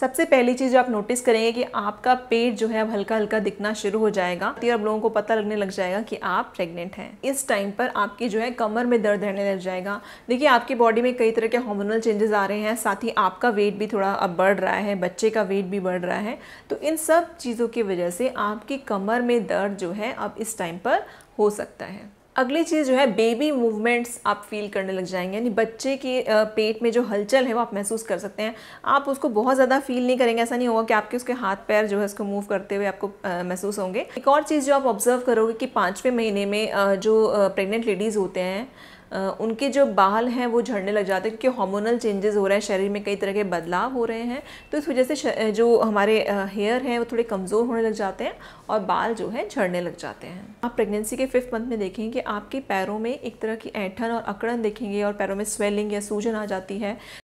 सबसे पहली चीज़ जो आप नोटिस करेंगे कि आपका पेट जो है अब हल्का हल्का दिखना शुरू हो जाएगा तो अब लोगों को पता लगने लग जाएगा कि आप प्रेग्नेंट हैं इस टाइम पर आपकी जो है कमर में दर्द रहने लग जाएगा देखिए आपकी बॉडी में कई तरह के हॉर्मोनल चेंजेस आ रहे हैं साथ ही आपका वेट भी थोड़ा अब बढ़ रहा है बच्चे का वेट भी बढ़ रहा है तो इन सब चीज़ों की वजह से आपकी कमर में दर्द जो है अब इस टाइम पर हो सकता है अगली चीज़ जो है बेबी मूवमेंट्स आप फील करने लग जाएंगे यानी बच्चे के पेट में जो हलचल है वो आप महसूस कर सकते हैं आप उसको बहुत ज़्यादा फील नहीं करेंगे ऐसा नहीं होगा कि आपके उसके हाथ पैर जो है उसको मूव करते हुए आपको महसूस होंगे एक और चीज़ जो आप ऑब्जर्व करोगे कि पाँचवें महीने में जो प्रेगनेंट लेडीज़ होते हैं उनके जो बाल हैं वो झड़ने लग जाते हैं क्योंकि हार्मोनल चेंजेस हो रहे हैं शरीर में कई तरह के बदलाव हो रहे हैं तो इस वजह से जो हमारे हेयर हैं वो थोड़े कमज़ोर होने लग जाते हैं और बाल जो है झड़ने लग जाते हैं आप प्रेगनेंसी के फिफ्थ मंथ में देखेंगे कि आपके पैरों में एक तरह की ऐठन और अकड़न देखेंगे और पैरों में स्वेलिंग या सूजन आ जाती है